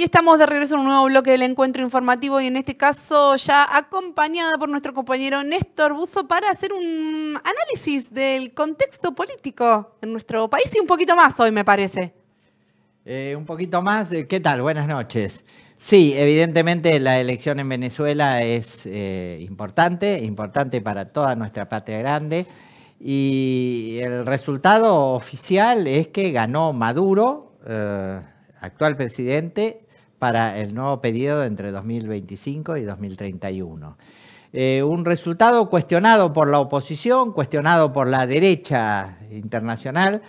Y estamos de regreso en un nuevo bloque del encuentro informativo y en este caso ya acompañada por nuestro compañero Néstor Buzo para hacer un análisis del contexto político en nuestro país y un poquito más hoy me parece. Eh, un poquito más, eh, ¿qué tal? Buenas noches. Sí, evidentemente la elección en Venezuela es eh, importante, importante para toda nuestra patria grande y el resultado oficial es que ganó Maduro. actual presidente para el nuevo periodo entre 2025 y 2031. Eh, un resultado cuestionado por la oposición, cuestionado por la derecha internacional,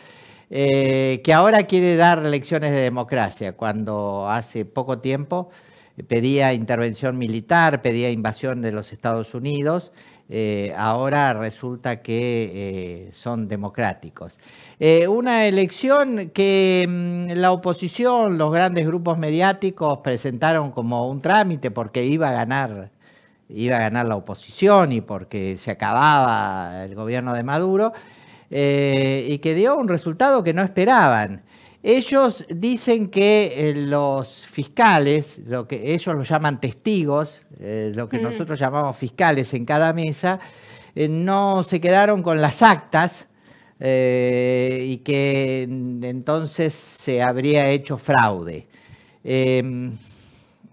eh, que ahora quiere dar lecciones de democracia, cuando hace poco tiempo pedía intervención militar, pedía invasión de los Estados Unidos eh, ahora resulta que eh, son democráticos. Eh, una elección que mm, la oposición, los grandes grupos mediáticos presentaron como un trámite porque iba iba a ganar la oposición y porque se acababa el gobierno de Maduro, y que dio un resultado que no esperaban. Ellos dicen que eh, los fiscales, lo que ellos lo llaman testigos, eh, lo que mm. nosotros llamamos fiscales en cada mesa, eh, no se quedaron con las actas y que mm, entonces se habría hecho fraude. Em,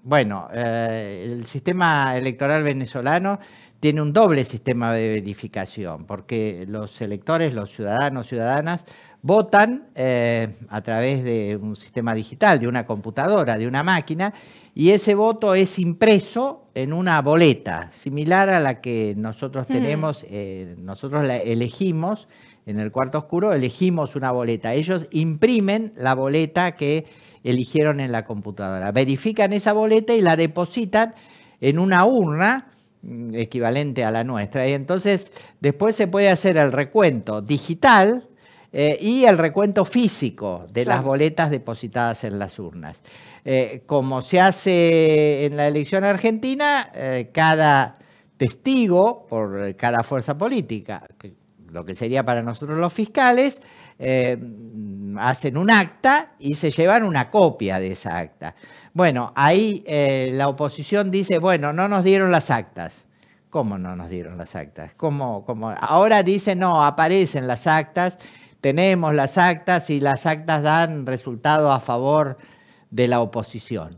bueno, el sistema electoral venezolano tiene un doble sistema de verificación, porque los electores, los ciudadanos, ciudadanas, votan eh, a través de un sistema digital, de una computadora, de una máquina, y ese voto es impreso en una boleta, similar a la que nosotros tenemos, eh, nosotros la elegimos, en el cuarto oscuro elegimos una boleta, ellos imprimen la boleta que eligieron en la computadora, verifican esa boleta y la depositan en una urna mm, equivalente a la nuestra. Y entonces después se puede hacer el recuento digital eh, y el recuento físico de las boletas depositadas en las urnas. Eh, como se hace en la elección argentina, eh, cada testigo por cada fuerza política, lo que sería para nosotros los fiscales, hacen un acta y se llevan una copia de esa acta. Bueno, ahí la oposición dice, bueno, no nos dieron las actas. ¿Cómo no nos dieron las actas? Ahora dice, no, aparecen las actas tenemos las actas y las actas dan resultado a favor de la oposición.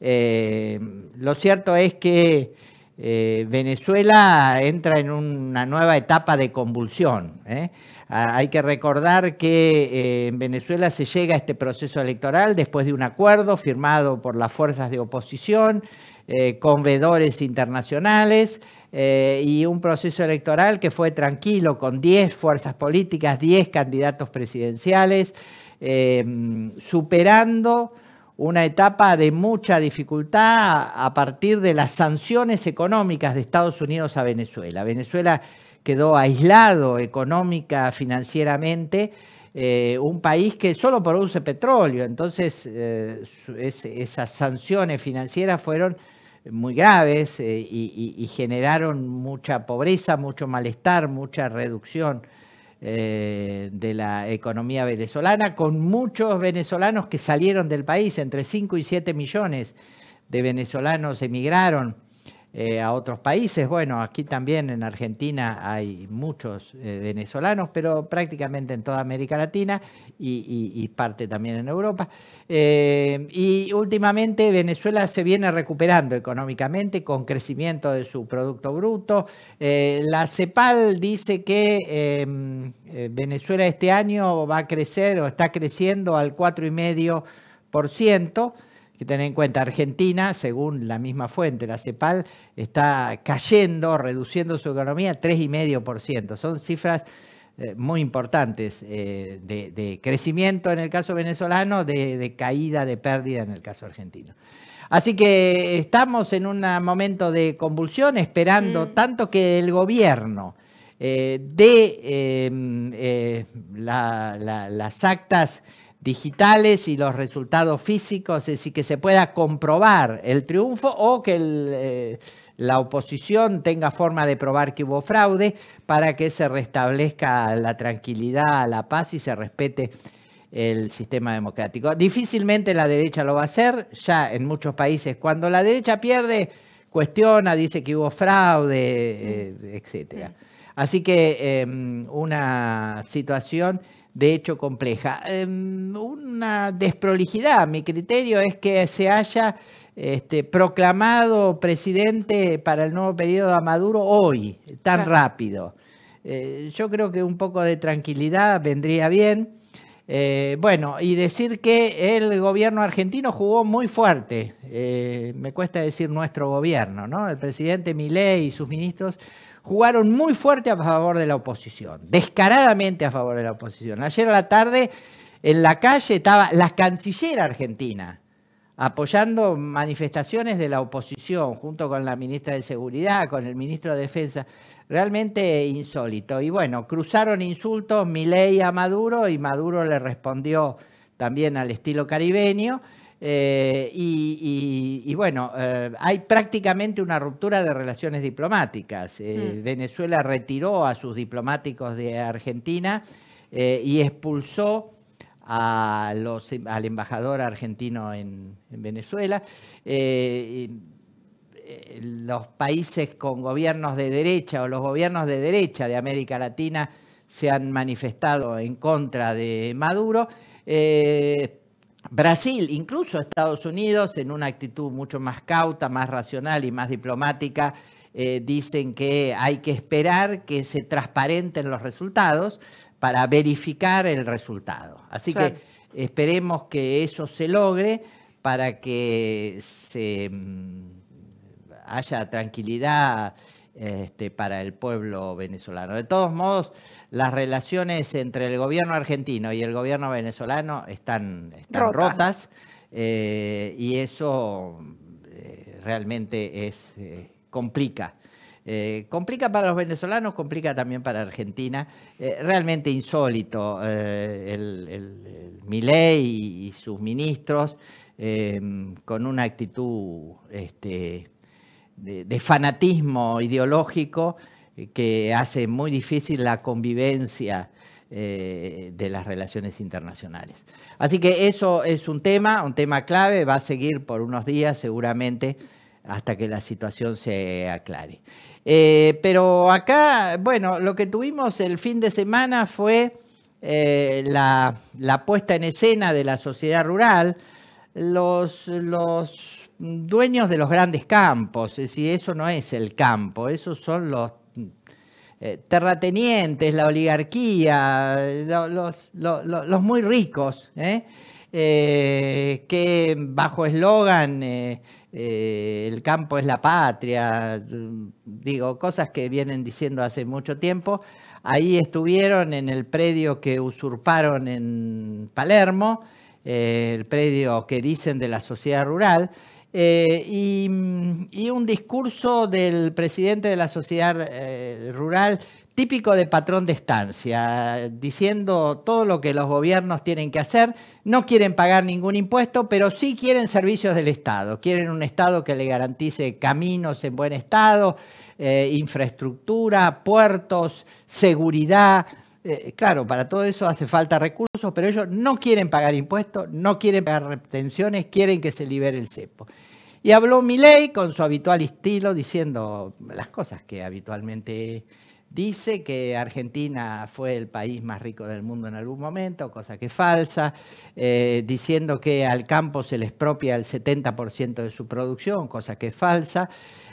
Eh, lo cierto es que eh, Venezuela entra en una nueva etapa de convulsión. ¿eh? Hay que recordar que en Venezuela se llega a este proceso electoral después de un acuerdo firmado por las fuerzas de oposición eh, convedores internacionales eh, y un proceso electoral que fue tranquilo, con 10 fuerzas políticas, 10 candidatos presidenciales, em, superando una etapa de mucha dificultad a partir de las sanciones económicas de Estados Unidos a Venezuela. Venezuela quedó aislado económica, financieramente, eh, un país que solo produce petróleo. Entonces, esas sanciones financieras fueron muy graves eh, y, generaron mucha pobreza, mucho malestar, mucha reducción eh, de la economía venezolana, con muchos venezolanos que salieron del país, entre 5 y 7 millones de venezolanos emigraron eh, a otros países. Bueno, aquí también en Argentina hay muchos eh, venezolanos, pero prácticamente en toda América Latina y, parte también en Europa. Eh, y últimamente Venezuela se viene recuperando económicamente con crecimiento de su Producto Bruto. la CEPAL dice que em, Venezuela este año va a crecer o está creciendo al 4,5% que tener en cuenta, Argentina, según la misma fuente, la CEPAL, está cayendo, reduciendo su economía 3,5%. Son cifras eh, muy importantes eh, de, crecimiento en el caso venezolano, de, caída, de pérdida en el caso argentino. Así que estamos en un momento de convulsión esperando mm. tanto que el gobierno eh, dé em, las actas digitales y los resultados físicos, es decir, que se pueda comprobar el triunfo o que eh, la oposición tenga forma de probar que hubo fraude para que se restablezca la tranquilidad, la paz y se respete el sistema democrático. Difícilmente la derecha lo va a hacer, ya en muchos países cuando la derecha pierde, cuestiona, dice que hubo fraude, eh, etc. Así que em, una situación de hecho compleja. Em, una desprolijidad, mi criterio, es que se haya este, proclamado presidente para el nuevo periodo a Maduro hoy, tan rápido. Eh, yo creo que un poco de tranquilidad vendría bien. Eh, bueno, y decir que el gobierno argentino jugó muy fuerte, eh, me cuesta decir nuestro gobierno, ¿no? El presidente Milei y sus ministros jugaron muy fuerte a favor de la oposición, descaradamente a favor de la oposición. Ayer a la tarde en la calle estaba la canciller argentina apoyando manifestaciones de la oposición, junto con la ministra de Seguridad, con el ministro de Defensa. Realmente insólito. Y bueno, cruzaron insultos Milei a Maduro y Maduro le respondió también al estilo caribeño. Eh, y, bueno, eh, hay prácticamente una ruptura de relaciones diplomáticas. Eh, mm. Venezuela retiró a sus diplomáticos de Argentina y expulsó al embajador argentino en, Venezuela. los países con gobiernos de derecha o los gobiernos de derecha de América Latina se han manifestado en contra de Maduro. Brasil, incluso Estados Unidos, en una actitud mucho más cauta, más racional y más diplomática, eh, dicen que hay que esperar que se transparenten los resultados para verificar el resultado. Así que esperemos que eso se logre para que se mm, haya tranquilidad este, para el pueblo venezolano. De todos modos, las relaciones entre el gobierno argentino y el gobierno venezolano están, rotas, eh, y eso eh, realmente es, eh, complica. complica para los venezolanos, complica también para Argentina. realmente insólito el, y, sus ministros con una actitud este, de, fanatismo ideológico eh, que hace muy difícil la convivencia eh, de las relaciones internacionales. Así que eso es un tema, un tema clave, va a seguir por unos días seguramente hasta que la situación se aclare. Eh, pero acá, bueno, lo que tuvimos el fin de semana fue la, la, puesta en escena de la sociedad rural, los, los dueños de los grandes campos, es eso no es el campo, esos son los eh, terratenientes, la oligarquía, los, muy ricos, ¿eh? Eh, que bajo eslogan el campo es la patria, digo, cosas que vienen diciendo hace mucho tiempo. Ahí estuvieron en el predio que usurparon en Palermo, el predio que dicen de la sociedad rural, eh, mm, y, un discurso del presidente de la sociedad eh, rural típico de patrón de estancia, eh, diciendo todo lo que los gobiernos tienen que hacer, no quieren pagar ningún impuesto, pero sí quieren servicios del Estado, quieren un Estado que le garantice caminos en buen estado, infraestructura, puertos, seguridad, claro, para todo eso hace falta recursos, pero ellos no quieren pagar impuestos, no quieren pagar retenciones, quieren que se libere el cepo. Y habló Milei con su habitual estilo, diciendo las cosas que habitualmente dice, que Argentina fue el país más rico del mundo en algún momento, cosa que es falsa, eh, diciendo que al campo se les propia el 70% de su producción, cosa que es falsa.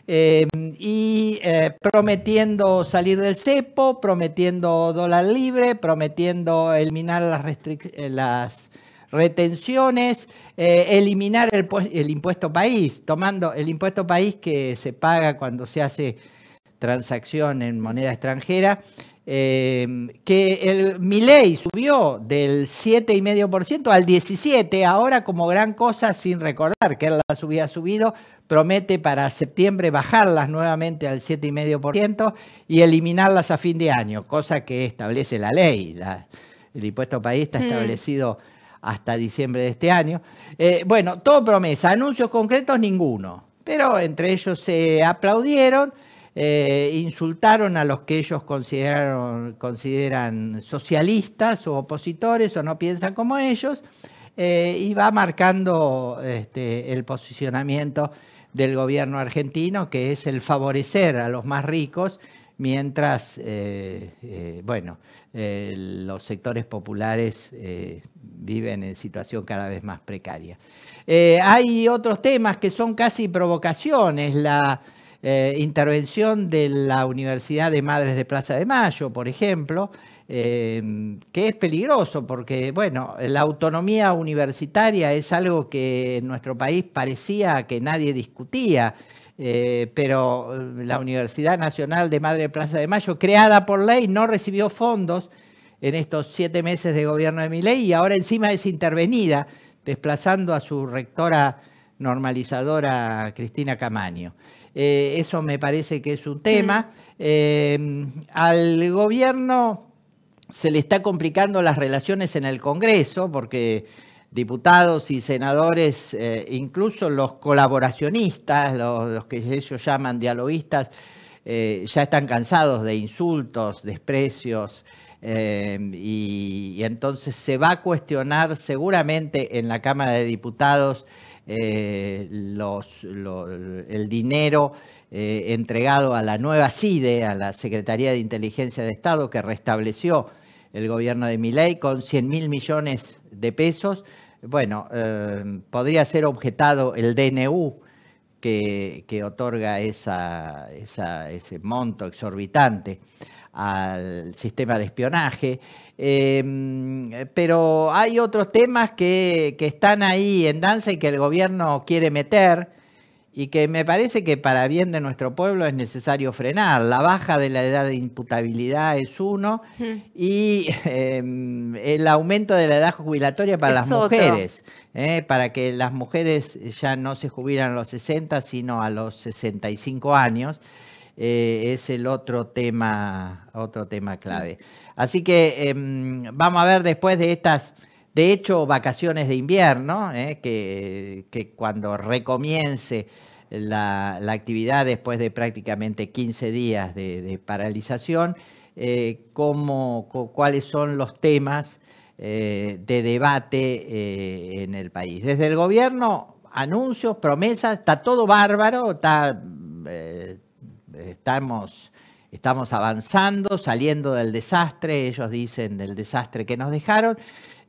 Eh, y eh, prometiendo salir del cepo, prometiendo dólar libre, prometiendo eliminar las, restricciones, retenciones, eh, eliminar el, impuesto país, tomando el impuesto país que se paga cuando se hace transacción en moneda extranjera, em, que mi ley subió del 7,5% al 17%, ahora como gran cosa sin recordar que él las hubiera subido, promete para septiembre bajarlas nuevamente al 7,5% y eliminarlas a fin de año, cosa que establece la ley. el impuesto país está mm. establecido hasta diciembre de este año. Eh, bueno, todo promesa, anuncios concretos ninguno, pero entre ellos se aplaudieron, eh, insultaron a los que ellos consideraron, consideran socialistas o opositores o no piensan como ellos, eh, y va marcando este, el posicionamiento del gobierno argentino, que es el favorecer a los más ricos mientras, eh, eh, eh, los sectores populares viven en situación cada vez más precaria. hay otros temas que son casi provocaciones, la intervención de la Universidad de Madres de Plaza de Mayo, por ejemplo, que es peligroso porque, bueno, la autonomía universitaria es algo que en nuestro país parecía que nadie discutía. Eh, pero eh, la Universidad Nacional de Madre Plaza de Mayo, creada por ley, no recibió fondos en estos siete meses de gobierno de mi ley y ahora encima es intervenida, desplazando a su rectora normalizadora Cristina Camaño. Eh, eso me parece que es un tema. Mm. Em, al gobierno se le está complicando las relaciones en el Congreso porque diputados y senadores, eh, incluso los colaboracionistas, los, que ellos llaman dialoguistas, eh, ya están cansados de insultos, desprecios, eh, y, entonces se va a cuestionar seguramente en la Cámara de Diputados el dinero entregado a la nueva CIDE, a la Secretaría de Inteligencia de Estado, que restableció el gobierno de Miley con 100 mil millones de pesos bueno, em, podría ser objetado el DNU que, otorga ese monto exorbitante al sistema de espionaje. Em, pero hay otros temas que, están ahí en danza y que el gobierno quiere meter y que me parece que para bien de nuestro pueblo es necesario frenar. La baja de la edad de imputabilidad es uno mm. y em, el aumento de la edad jubilatoria para las mujeres, eh, para que las mujeres ya no se jubilen a los 60, sino a los 65 años. Eh, es el otro tema, otro tema clave. Mm. Así que em, vamos a ver después de estas de hecho, vacaciones de invierno, eh, que, cuando recomience la, actividad después de prácticamente 15 días de, paralización, eh, cuáles son los temas eh, de debate en el país. Desde el gobierno, anuncios, promesas, está todo bárbaro, está, estamos estamos avanzando, saliendo del desastre, ellos dicen del desastre que nos dejaron,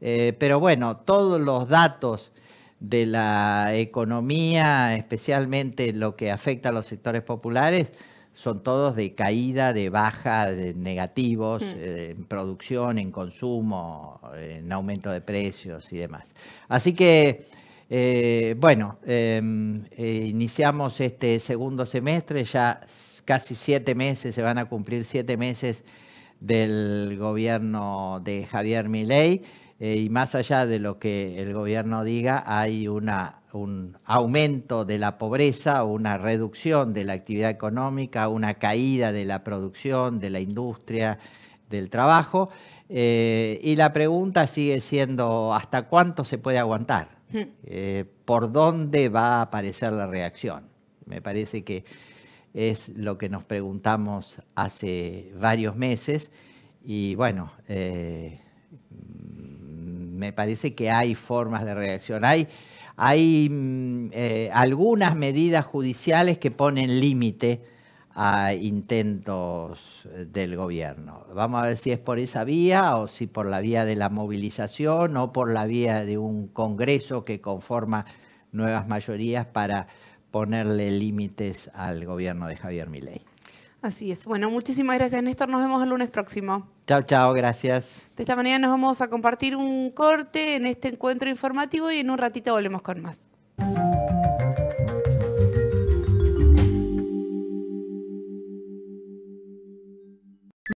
eh, pero bueno, todos los datos de la economía, especialmente lo que afecta a los sectores populares, son todos de caída, de baja, de negativos hmm. eh, en producción, en consumo, en aumento de precios y demás. Así que, eh, bueno, em, iniciamos este segundo semestre, ya casi siete meses, se van a cumplir siete meses del gobierno de Javier Milei eh, y más allá de lo que el gobierno diga, hay un aumento de la pobreza, una reducción de la actividad económica, una caída de la producción, de la industria, del trabajo. Eh, y la pregunta sigue siendo, ¿hasta cuánto se puede aguantar? Hmm. Eh, ¿Por dónde va a aparecer la reacción? Me parece que es lo que nos preguntamos hace varios meses y bueno, me parece que hay formas de reacción. Hay, mm, eh, algunas medidas judiciales que ponen límite a intentos eh, del gobierno. Vamos a ver si es por esa vía o si por la vía de la movilización o por la vía de un Congreso que conforma nuevas mayorías para ponerle límites al gobierno de Javier Milei. Así es. Bueno, muchísimas gracias, Néstor. Nos vemos el lunes próximo. Chao, chao, gracias. De esta manera nos vamos a compartir un corte en este encuentro informativo y en un ratito volvemos con más.